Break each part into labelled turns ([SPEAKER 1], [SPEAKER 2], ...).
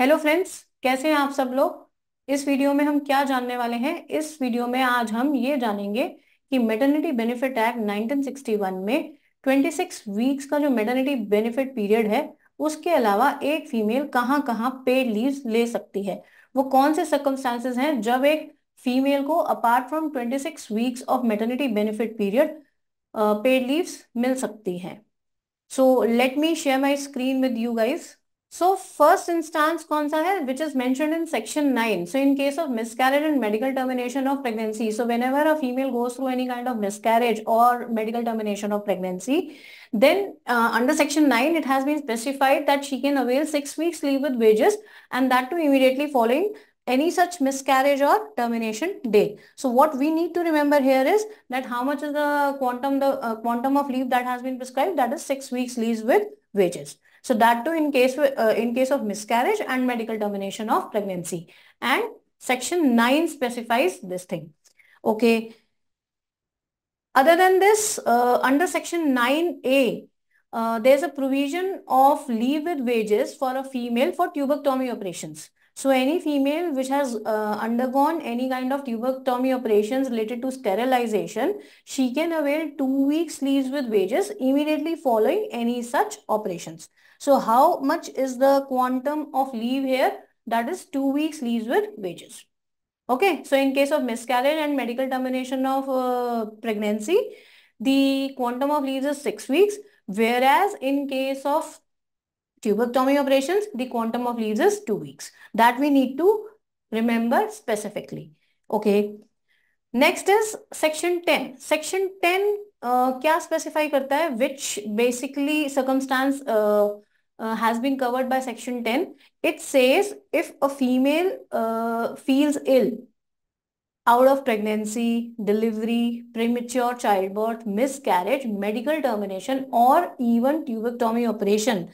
[SPEAKER 1] Hello friends कैसे हैं आप सब लोग इस वीडियो में हम क्या जानने वाले हैं इस वीडियो में आज हम ये जानेंगे कि मेटर्निटी बेनिफिट एक्ट 1961 में 26 वीक्स का जो मेटर्निटी बेनिफिट पीरियड है उसके अलावा एक फीमेल कहाँ कहाँ पेड लीव ले सकती है वो कौन से सर्कमस्टांसेस हैं जब एक फीमेल को apart from twenty weeks of maternity benefit period paid leaves मिल सकती है so let me share my screen with you guys So first instance konsa सा which is mentioned in section 9. So in case of miscarriage and medical termination of pregnancy, so whenever a female goes through any kind of miscarriage or medical termination of pregnancy, then uh, under section 9 it has been specified that she can avail 6 weeks leave with wages and that too immediately following any such miscarriage or termination date. So what we need to remember here is that how much is the quantum the uh, quantum of leave that has been prescribed that is 6 weeks leave with wages. So that too in case, uh, in case of miscarriage and medical termination of pregnancy. And section 9 specifies this thing. Okay. Other than this, uh, under section 9A, uh, there's a provision of leave with wages for a female for tubectomy operations. So any female which has uh, undergone any kind of tuberctomy operations related to sterilization, she can avail two weeks leaves with wages immediately following any such operations. So how much is the quantum of leave here? That is two weeks leaves with wages. Okay, so in case of miscarriage and medical termination of uh, pregnancy, the quantum of leaves is six weeks. Whereas in case of tubectomy operations, the quantum of leaves is 2 weeks. That we need to remember specifically. Okay. Next is section 10. Section 10 uh, kya specify which basically circumstance uh, uh, has been covered by section 10. It says if a female uh, feels ill out of pregnancy, delivery, premature childbirth, miscarriage, medical termination or even tubectomy operation,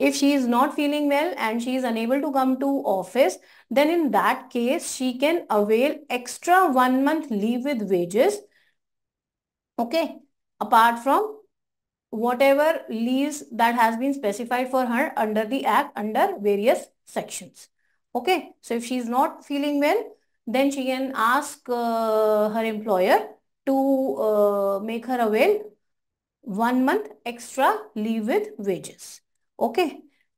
[SPEAKER 1] if she is not feeling well and she is unable to come to office, then in that case, she can avail extra one month leave with wages. Okay. Apart from whatever leaves that has been specified for her under the act under various sections. Okay. So if she is not feeling well, then she can ask uh, her employer to uh, make her avail one month extra leave with wages. Okay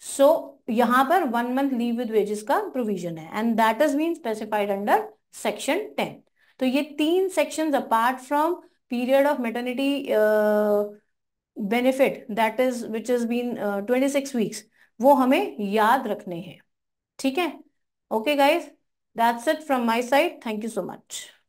[SPEAKER 1] so यहां पर one month leave with wages का provision है and that is been specified under section ten तो ये तीन section apart from period of maternity benefit that is which is been twenty six weeks वो हमें याद रखने हैं ठीक है okay guys that's it from my side thank you so much